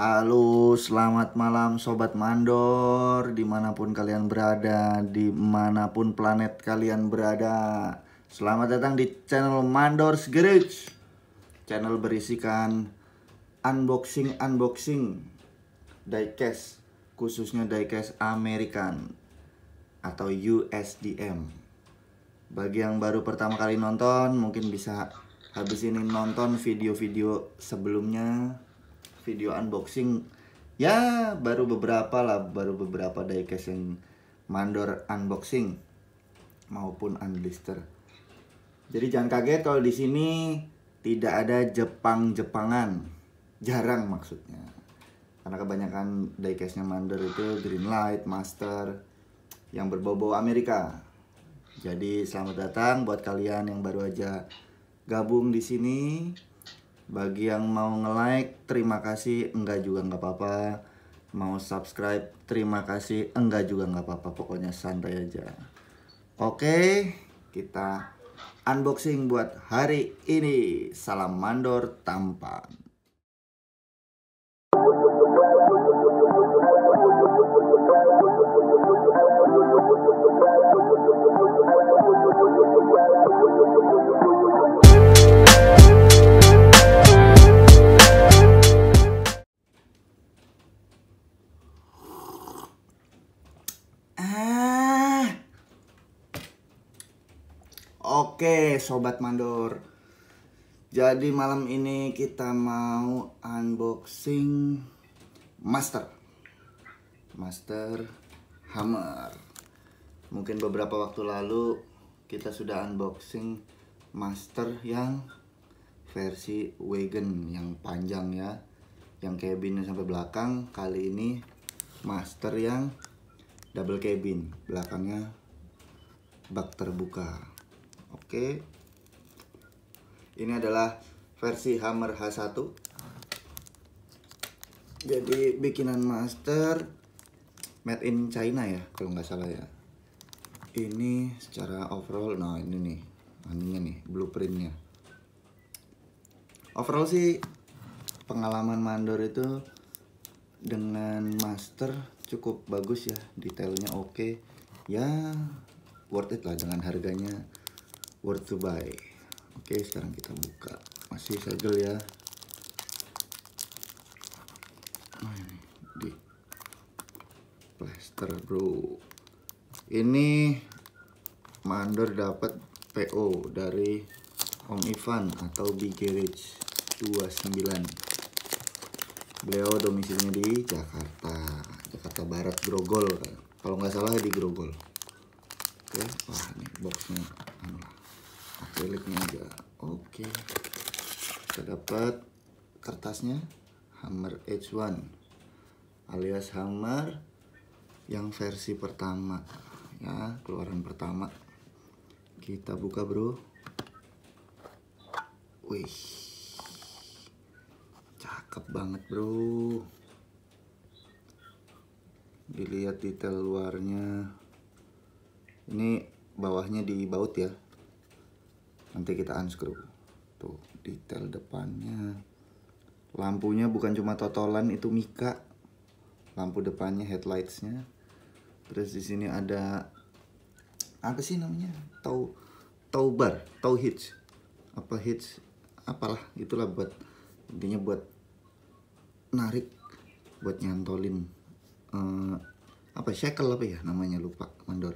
Halo, selamat malam Sobat Mandor Dimanapun kalian berada, dimanapun planet kalian berada Selamat datang di channel Mandor's Garage Channel berisikan unboxing-unboxing diecast Khususnya diecast American Atau USDM Bagi yang baru pertama kali nonton, mungkin bisa habis ini nonton video-video sebelumnya video unboxing ya baru beberapa lah baru beberapa diecast yang mandor unboxing maupun unblister jadi jangan kaget kalau di sini tidak ada Jepang-Jepangan jarang maksudnya karena kebanyakan diecastnya mandor itu Greenlight, Master yang berbau-bau Amerika jadi selamat datang buat kalian yang baru aja gabung di sini bagi yang mau nge-like terima kasih enggak juga nggak apa-apa mau subscribe terima kasih enggak juga nggak apa-apa pokoknya santai aja oke kita unboxing buat hari ini salam mandor tampan sobat mandor. Jadi malam ini kita mau unboxing master. Master hammer. Mungkin beberapa waktu lalu kita sudah unboxing master yang versi wagon yang panjang ya. Yang cabinnya sampai belakang. Kali ini master yang double cabin belakangnya bak terbuka Oke. Ini adalah versi Hammer H1. Jadi bikinan master made in China ya, kalau nggak salah ya. Ini secara overall, nah ini nih, anunya nih, blueprintnya. Overall sih pengalaman mandor itu dengan master cukup bagus ya, detailnya oke. Okay. Ya worth it lah dengan harganya worth to buy oke sekarang kita buka masih segel ya oh, ini di plaster bro ini mandor dapat PO dari Om Ivan atau Big Garage 29 beliau domisilinya di Jakarta Jakarta Barat Grogol kalau nggak salah di Grogol oke wah ini boxnya anu velgnya juga oke okay. kita dapat kertasnya hammer H1 alias hammer yang versi pertama ya keluaran pertama kita buka bro wih cakep banget bro dilihat detail luarnya ini bawahnya dibaut ya nanti kita unscrew tuh detail depannya lampunya bukan cuma totolan itu mika lampu depannya headlightsnya terus di sini ada apa sih namanya tau tau bar tau hitch apa hitch apalah itulah buat intinya buat narik buat nyantolin uh, apa shackle apa ya namanya lupa mandor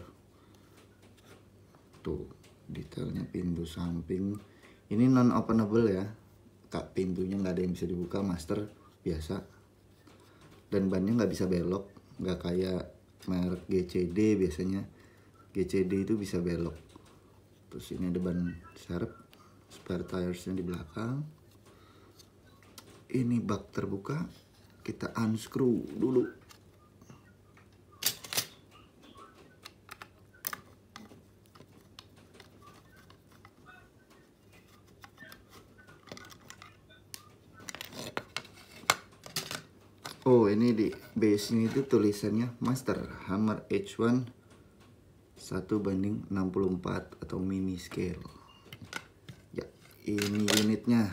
tuh detailnya pintu samping ini non openable ya kak pintunya nggak ada yang bisa dibuka master biasa dan bannya nggak bisa belok nggak kayak merek GCD biasanya GCD itu bisa belok terus ini ada ban serep spare tiresnya di belakang ini bak terbuka kita unscrew dulu Oh ini di base ini itu tulisannya master hammer H1 1 banding 64 atau mini scale ya ini unitnya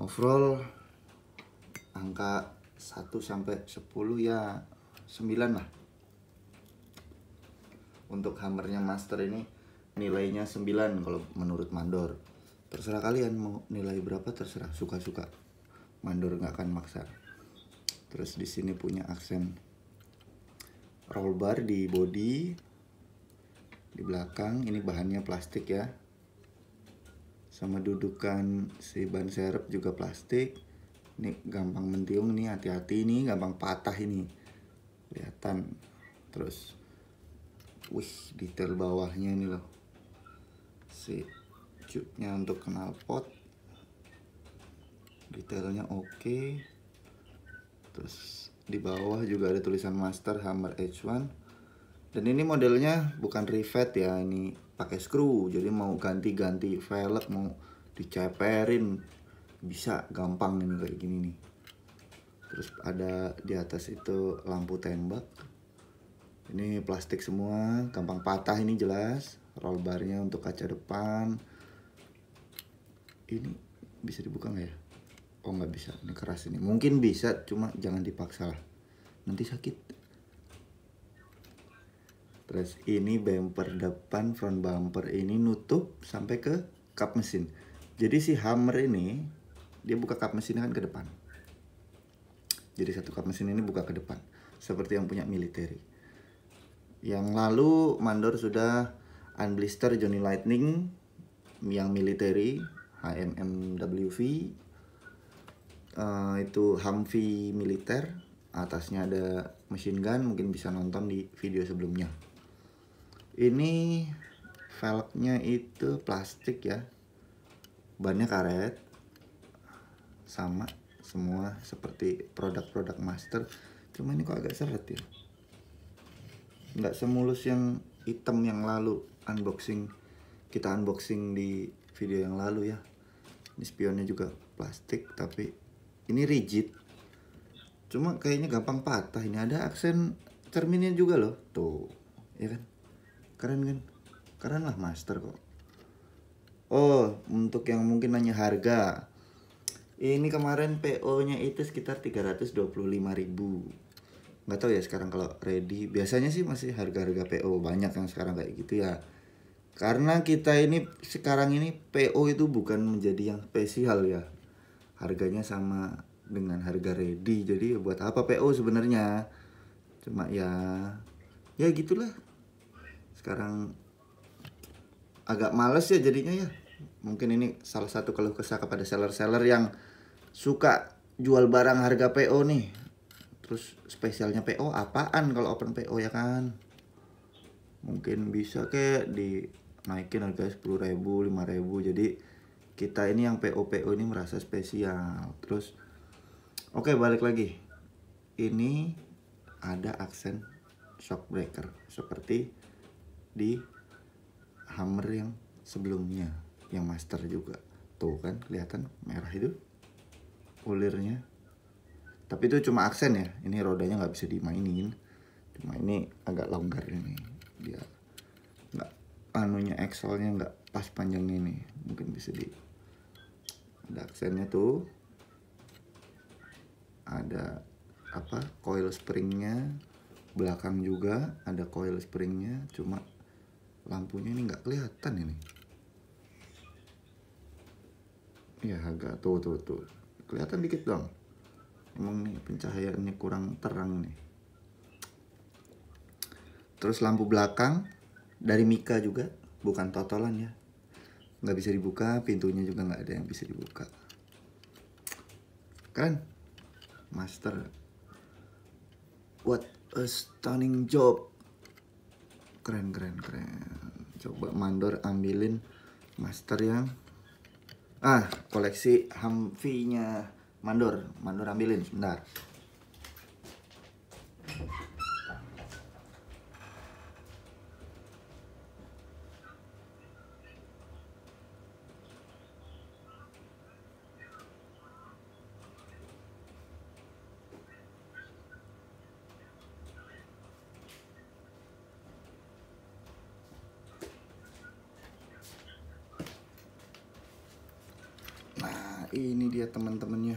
overall angka 1 sampai 10 ya 9 lah untuk hammernya master ini nilainya 9 kalau menurut mandor terserah kalian mau nilai berapa terserah suka-suka mandur nggak akan maksa terus di sini punya aksen roll bar di body di belakang ini bahannya plastik ya sama dudukan si ban serep juga plastik ini gampang mentiung nih hati-hati ini gampang patah ini kelihatan terus wih detail bawahnya ini loh si cupnya untuk knalpot detailnya oke okay. terus di bawah juga ada tulisan master hammer H1 dan ini modelnya bukan rivet ya ini pakai screw jadi mau ganti-ganti velg mau diceperin bisa gampang ini kayak gini nih terus ada di atas itu lampu tembak ini plastik semua gampang patah ini jelas roll barnya untuk kaca depan ini bisa dibuka nggak ya oh nggak bisa ini keras ini mungkin bisa cuma jangan dipaksa lah nanti sakit terus ini bumper depan front bumper ini nutup sampai ke kap mesin jadi si hammer ini dia buka kap mesin kan ke depan jadi satu kap mesin ini buka ke depan seperti yang punya militer yang lalu mandor sudah unblister Johnny Lightning yang military HMMWV uh, itu Humvee militer atasnya ada machine gun mungkin bisa nonton di video sebelumnya ini velgnya itu plastik ya bannya karet sama semua seperti produk-produk master cuma ini kok agak seret ya nggak semulus yang item yang lalu unboxing kita unboxing di video yang lalu ya ini spionnya juga plastik tapi ini rigid cuma kayaknya gampang patah ini ada aksen cerminnya juga loh tuh ya kan keren kan keren lah master kok oh untuk yang mungkin nanya harga ini kemarin PO nya itu sekitar ribu. nggak tahu ya sekarang kalau ready biasanya sih masih harga-harga PO banyak yang sekarang kayak gitu ya karena kita ini sekarang ini PO itu bukan menjadi yang spesial ya harganya sama dengan harga ready jadi ya buat apa PO sebenarnya cuma ya ya gitulah sekarang agak males ya jadinya ya mungkin ini salah satu keluh kesah kepada seller-seller yang suka jual barang harga PO nih terus spesialnya PO apaan kalau open PO ya kan mungkin bisa kayak naikin harga 10.000 5.000 jadi kita ini yang PO ini merasa spesial terus oke okay, balik lagi ini ada aksen shockbreaker seperti di hammer yang sebelumnya yang master juga tuh kan kelihatan merah itu ulirnya tapi itu cuma aksen ya ini rodanya nggak bisa dimainin cuma ini agak longgar ini dia nggak anunya axle-nya nggak pas panjang ini mungkin bisa di ada aksennya tuh ada apa coil springnya belakang juga ada coil springnya cuma lampunya ini nggak kelihatan ini ya agak tuh tuh tuh kelihatan dikit dong emang nih pencahayaannya kurang terang nih terus lampu belakang dari Mika juga bukan totolan ya nggak bisa dibuka pintunya juga nggak ada yang bisa dibuka keren master what a stunning job keren keren keren coba mandor ambilin master yang ah koleksi Humvee nya mandor mandor ambilin sebentar ini dia teman-temannya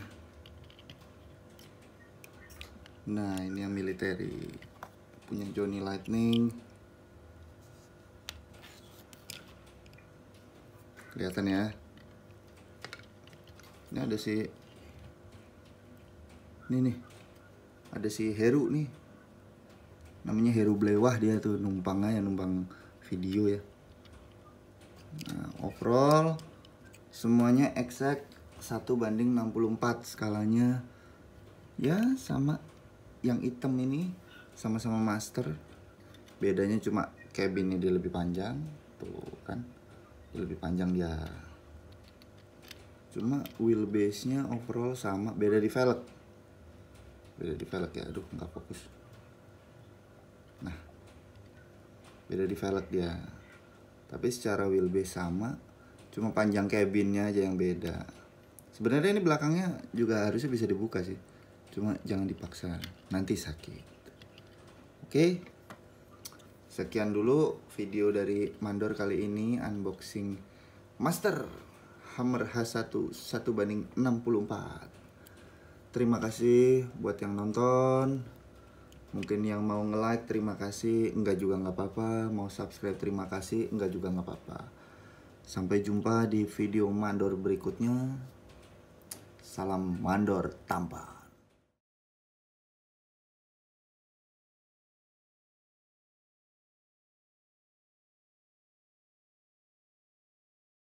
nah ini yang military punya Johnny Lightning kelihatan ya ini ada si ini nih ada si Heru nih namanya Heru Blewah dia tuh numpangnya ya numpang video ya nah, overall semuanya exact 1 banding 64 skalanya ya sama yang hitam ini sama-sama master bedanya cuma cabinnya dia lebih panjang tuh kan dia lebih panjang dia cuma wheelbase nya overall sama beda di velg beda di velg ya aduh nggak fokus nah beda di velg dia tapi secara wheelbase sama cuma panjang cabinnya aja yang beda sebenarnya ini belakangnya juga harusnya bisa dibuka sih cuma jangan dipaksa nanti sakit oke okay? sekian dulu video dari Mandor kali ini unboxing Master Hammer H1 1 banding 64 terima kasih buat yang nonton mungkin yang mau nge-like terima kasih enggak juga nggak apa-apa mau subscribe terima kasih enggak juga nggak apa-apa sampai jumpa di video mandor berikutnya Salam mandor tanpa.